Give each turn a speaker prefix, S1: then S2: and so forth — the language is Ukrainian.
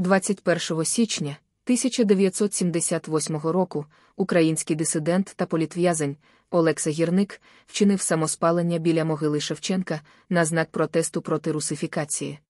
S1: 21 січня 1978 року український дисидент та політв'язень Олекса Гірник вчинив самоспалення біля могили Шевченка на знак протесту проти русифікації.